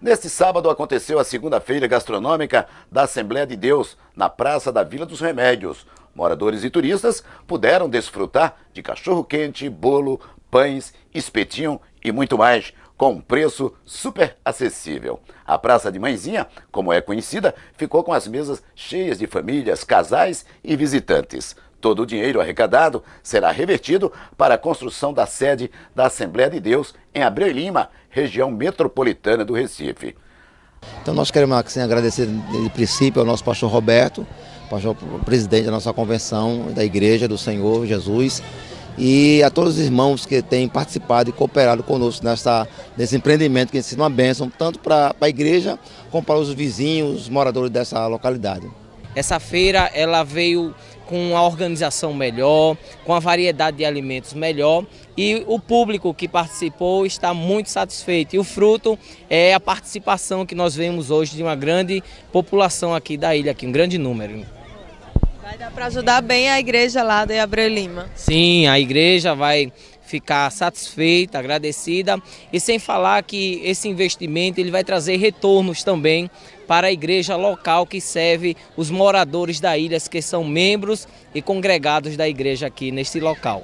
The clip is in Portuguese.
Neste sábado aconteceu a segunda feira gastronômica da Assembleia de Deus, na Praça da Vila dos Remédios. Moradores e turistas puderam desfrutar de cachorro-quente, bolo, pães, espetinho e muito mais, com um preço super acessível. A Praça de Mãezinha, como é conhecida, ficou com as mesas cheias de famílias, casais e visitantes. Todo o dinheiro arrecadado será revertido para a construção da sede da Assembleia de Deus em Abreu e Lima, região metropolitana do Recife. Então nós queremos assim, agradecer de princípio ao nosso pastor Roberto, pastor presidente da nossa convenção da Igreja do Senhor Jesus e a todos os irmãos que têm participado e cooperado conosco nessa, nesse empreendimento que ensina uma bênção tanto para a igreja como para os vizinhos, os moradores dessa localidade. Essa feira ela veio com a organização melhor, com a variedade de alimentos melhor e o público que participou está muito satisfeito. E o fruto é a participação que nós vemos hoje de uma grande população aqui da ilha, aqui, um grande número. Vai dar para ajudar bem a igreja lá de Abreu Lima. Sim, a igreja vai ficar satisfeita, agradecida e sem falar que esse investimento ele vai trazer retornos também para a igreja local que serve os moradores da ilha que são membros e congregados da igreja aqui neste local.